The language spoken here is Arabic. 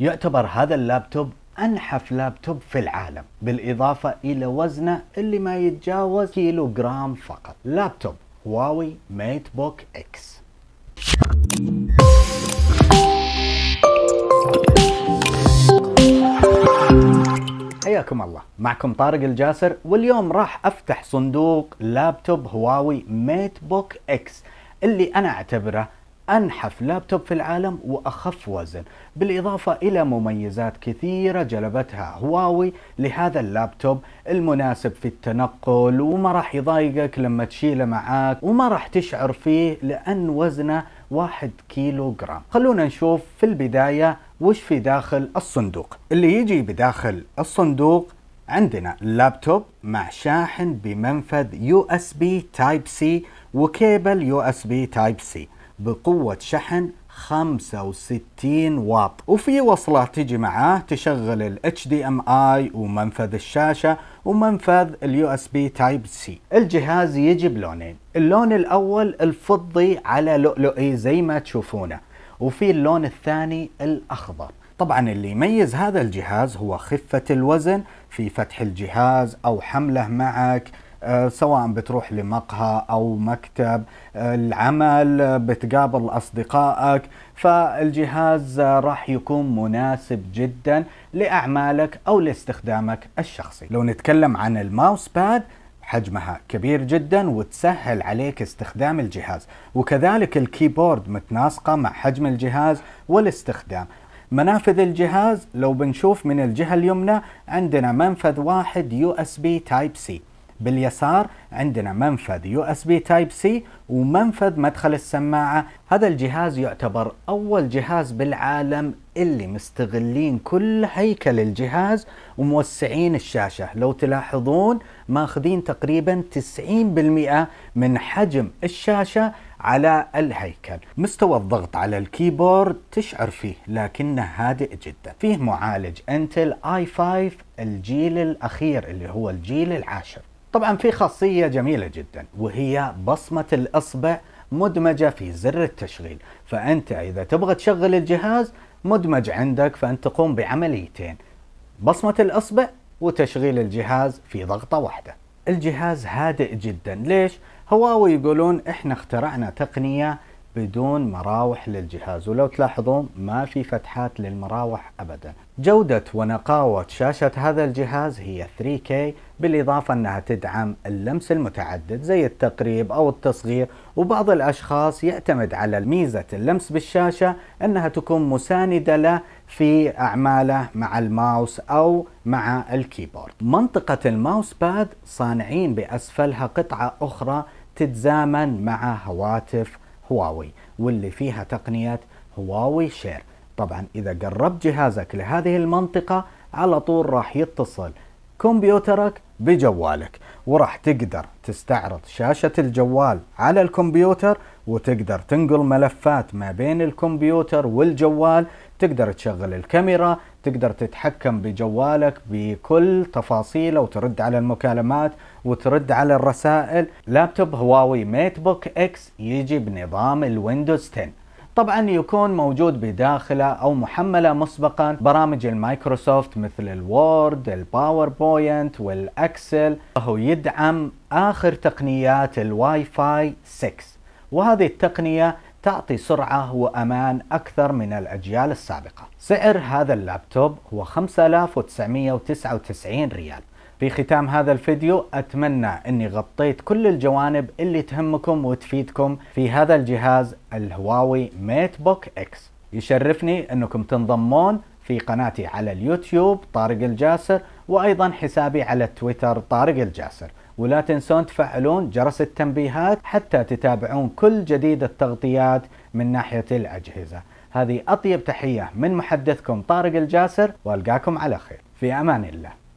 يعتبر هذا اللابتوب أنحف لابتوب في العالم بالإضافة إلى وزنه اللي ما يتجاوز كيلو جرام فقط لابتوب هواوي ميت بوك اكس حياكم الله معكم طارق الجاسر واليوم راح افتح صندوق لابتوب هواوي ميت بوك اكس اللي انا اعتبره أنحف لابتوب في العالم وأخف وزن بالإضافة إلى مميزات كثيرة جلبتها هواوي لهذا اللابتوب المناسب في التنقل وما راح يضايقك لما تشيله معاك وما راح تشعر فيه لأن وزنه واحد كيلو جرام خلونا نشوف في البداية وش في داخل الصندوق اللي يجي بداخل الصندوق عندنا لابتوب مع شاحن بمنفذ يو اس بي تايب سي وكيبل يو اس بي تايب سي بقوة شحن 65 واط وفي وصلة تجي معاه تشغل ال HDMI ومنفذ الشاشة ومنفذ اليو اس بي تايب سي الجهاز يجي بلونين اللون الاول الفضي على لؤلؤي زي ما تشوفونه وفي اللون الثاني الاخضر طبعا اللي يميز هذا الجهاز هو خفة الوزن في فتح الجهاز او حمله معك آه، سواء بتروح لمقهى أو مكتب آه، العمل آه، بتقابل أصدقائك فالجهاز راح يكون مناسب جدا لأعمالك أو لاستخدامك الشخصي لو نتكلم عن الماوس باد حجمها كبير جدا وتسهل عليك استخدام الجهاز وكذلك الكيبورد متناسقة مع حجم الجهاز والاستخدام منافذ الجهاز لو بنشوف من الجهة اليمنى عندنا منفذ واحد يو اس بي تايب سي باليسار عندنا منفذ يو اس بي تايب سي ومنفذ مدخل السماعة هذا الجهاز يعتبر أول جهاز بالعالم اللي مستغلين كل هيكل الجهاز وموسعين الشاشة لو تلاحظون ماخذين تقريبا 90% من حجم الشاشة على الهيكل مستوى الضغط على الكيبورد تشعر فيه لكنه هادئ جدا فيه معالج انتل اي 5 الجيل الاخير اللي هو الجيل العاشر طبعا في خاصية جميلة جدا وهي بصمة الأصبع مدمجة في زر التشغيل فأنت إذا تبغى تشغل الجهاز مدمج عندك فأنت تقوم بعمليتين بصمة الأصبع وتشغيل الجهاز في ضغطة واحدة الجهاز هادئ جدا ليش؟ هواوي يقولون احنا اخترعنا تقنية بدون مراوح للجهاز ولو تلاحظون ما في فتحات للمراوح ابدا جودة ونقاوة شاشة هذا الجهاز هي 3K بالإضافة أنها تدعم اللمس المتعدد زي التقريب أو التصغير وبعض الأشخاص يعتمد على ميزة اللمس بالشاشة أنها تكون مساندة له في أعماله مع الماوس أو مع الكيبورد منطقة الماوس باد صانعين بأسفلها قطعة أخرى تتزامن مع هواتف هواوي واللي فيها تقنية هواوي شير طبعا إذا قربت جهازك لهذه المنطقة على طول راح يتصل كمبيوترك بجوالك وراح تقدر تستعرض شاشة الجوال على الكمبيوتر وتقدر تنقل ملفات ما بين الكمبيوتر والجوال تقدر تشغل الكاميرا تقدر تتحكم بجوالك بكل تفاصيله وترد على المكالمات وترد على الرسائل لابتوب هواوي ميت بوك اكس يجي بنظام الويندوز 10 طبعا يكون موجود بداخله او محمله مسبقا برامج المايكروسوفت مثل الوورد الباوربوينت والاكسل وهو يدعم اخر تقنيات الواي فاي 6 وهذه التقنيه تعطي سرعة وأمان أكثر من الأجيال السابقة سعر هذا اللابتوب هو 5999 ريال في ختام هذا الفيديو أتمنى أني غطيت كل الجوانب اللي تهمكم وتفيدكم في هذا الجهاز الهواوي ميت بوك إكس يشرفني أنكم تنضمون في قناتي على اليوتيوب طارق الجاسر وأيضا حسابي على تويتر طارق الجاسر ولا تنسون تفعلون جرس التنبيهات حتى تتابعون كل جديد التغطيات من ناحية الأجهزة هذه أطيب تحية من محدثكم طارق الجاسر وألقاكم على خير في أمان الله